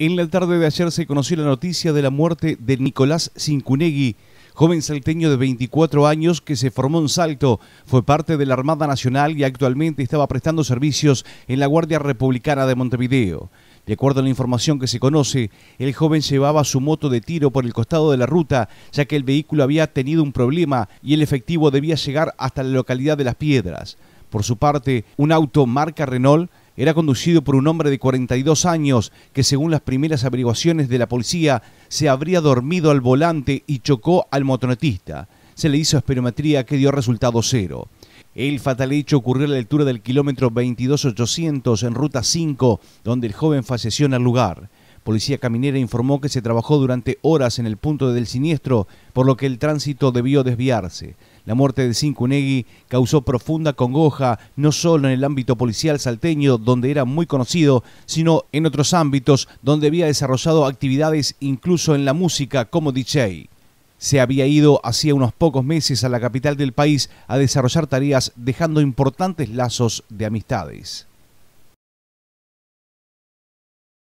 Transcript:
En la tarde de ayer se conoció la noticia de la muerte de Nicolás Cincunegui, joven salteño de 24 años que se formó en Salto, fue parte de la Armada Nacional y actualmente estaba prestando servicios en la Guardia Republicana de Montevideo. De acuerdo a la información que se conoce, el joven llevaba su moto de tiro por el costado de la ruta, ya que el vehículo había tenido un problema y el efectivo debía llegar hasta la localidad de Las Piedras. Por su parte, un auto marca Renault era conducido por un hombre de 42 años que según las primeras averiguaciones de la policía se habría dormido al volante y chocó al motonetista. Se le hizo esperometría que dio resultado cero. El fatal hecho ocurrió a la altura del kilómetro 22800 en ruta 5, donde el joven falleció en el lugar. Policía Caminera informó que se trabajó durante horas en el punto del siniestro, por lo que el tránsito debió desviarse. La muerte de Cincunegui causó profunda congoja no solo en el ámbito policial salteño, donde era muy conocido, sino en otros ámbitos donde había desarrollado actividades incluso en la música como DJ. Se había ido hacía unos pocos meses a la capital del país a desarrollar tareas dejando importantes lazos de amistades.